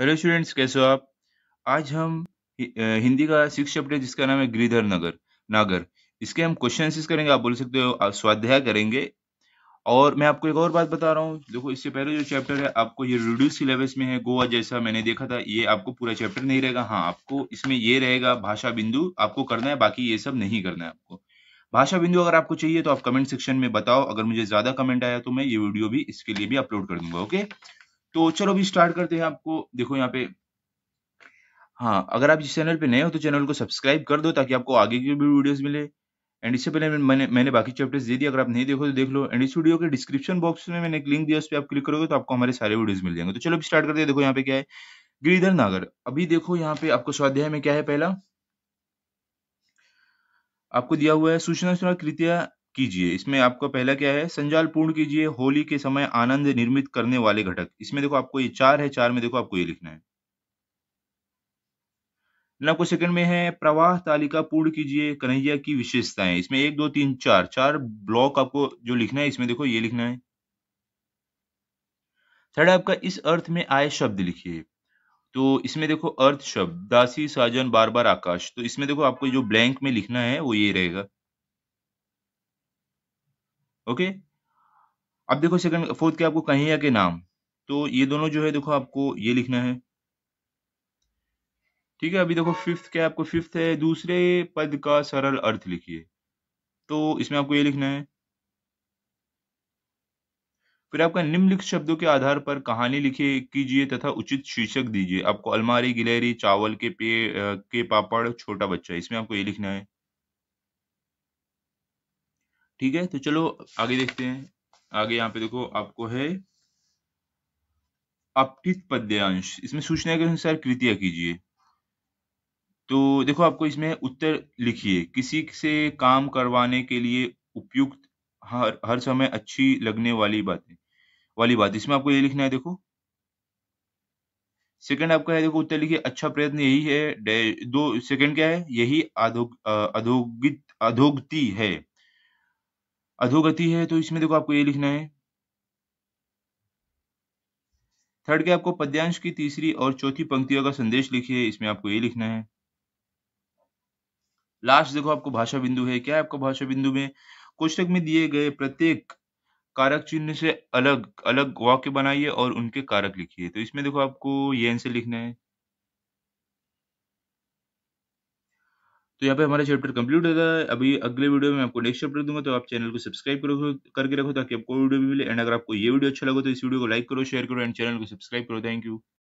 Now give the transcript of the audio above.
hello students कैसे हो आप आज हम हिंदी का सिक्स चैप्टर जिसका नाम है गिरिधर नगर नागर इसके हम क्वेश्चन करेंगे आप बोल सकते हो स्वाध्याय करेंगे और मैं आपको एक और बात बता रहा हूँ देखो इससे पहले जो चैप्टर है आपको ये रिड्यूस सिलेबस में है गोवा जैसा मैंने देखा था ये आपको पूरा चैप्टर नहीं रहेगा हाँ आपको इसमें ये रहेगा भाषा बिंदु आपको करना है बाकी ये सब नहीं करना है आपको भाषा बिंदु अगर आपको चाहिए तो आप कमेंट सेक्शन में बताओ अगर मुझे ज्यादा कमेंट आया तो मैं ये वीडियो भी इसके लिए भी अपलोड कर दूंगा ओके तो चलो अभी स्टार्ट करते हैं आपको देखो यहाँ पे हाँ अगर आप इस चैनल पे नए हो तो चैनल को सब्सक्राइब कर दो ताकि आपको आगे की भी वीडियोस मिले एंड इससे पहले मैंने मैंने बाकी चैप्टर्स दे दिए अगर आप नहीं देखो तो देख लो एंड इस वीडियो के डिस्क्रिप्शन बॉक्स में मैंने एक लिंक दिया उस पर आप क्लिक करोगे तो आपको हमारे सारे वीडियोज मिल जाएंगे तो चलो स्टार्ट करते हैं देखो यहाँ पे क्या है गिरिधर नागर अभी देखो यहाँ पे आपको स्वाध्याय में क्या है पहला आपको दिया हुआ है सूचना कृतिया कीजिए इसमें आपका पहला क्या है संजाल पूर्ण कीजिए होली के समय आनंद निर्मित करने वाले घटक इसमें देखो आपको ये चार है चार में देखो आपको ये लिखना है आपको सेकंड में है प्रवाह तालिका पूर्ण कीजिए कन्हैया की विशेषताएं इसमें एक दो तीन चार चार ब्लॉक आपको जो लिखना है इसमें देखो ये लिखना है थर्ड आपका इस अर्थ में आए शब्द लिखिए तो इसमें देखो अर्थ शब्द दासी साजन बार बार आकाश तो इसमें देखो आपको जो ब्लैंक में लिखना है वो ये रहेगा ओके अब देखो सेकंड फोर्थ के आपको कन्हैया के नाम तो ये दोनों जो है देखो आपको ये लिखना है ठीक है अभी देखो फिफ्थ क्या आपको फिफ्थ है दूसरे पद का सरल अर्थ लिखिए तो इसमें आपको ये लिखना है फिर आपका निम्नलिखित शब्दों के आधार पर कहानी लिखिए कीजिए तथा उचित शीर्षक दीजिए आपको अलमारी गिलहरी चावल के पे के पापड़ छोटा बच्चा इसमें आपको ये लिखना है ठीक है तो चलो आगे देखते हैं आगे यहाँ पे देखो आपको है अपकृत पद्यांश इसमें सूचना के अनुसार कृतियां कीजिए तो देखो आपको इसमें उत्तर लिखिए किसी से काम करवाने के लिए उपयुक्त हर हर समय अच्छी लगने वाली बातें वाली बात इसमें आपको ये लिखना है देखो सेकंड आपका है देखो उत्तर लिखिए अच्छा प्रयत्न यही है दो सेकंड क्या है यही अधोगित अधोगति है अधोगति है तो इसमें देखो आपको ये लिखना है थर्ड के आपको पद्यांश की तीसरी और चौथी पंक्तियों का संदेश लिखिए इसमें आपको ये लिखना है लास्ट देखो आपको भाषा बिंदु है क्या है आपको भाषा बिंदु में कोष्टक में दिए गए प्रत्येक कारक चिन्ह से अलग अलग वाक्य बनाइए और उनके कारक लिखिए तो इसमें देखो आपको ये आंसर लिखना है तो यहाँ पे हमारा चैप्टर कंप्लीट होता है अभी अगले वीडियो में आपको नेक्स्ट चैप्टर दूंगा तो आप चैनल को सब्सक्राइब करो करके रखो ताकि आपको वीडियो भी मिले एंड अगर आपको ये वीडियो अच्छा लगा तो इस वीडियो को लाइक करो शेयर करो एंड चैनल को सब्सक्राइब करो थैंक यू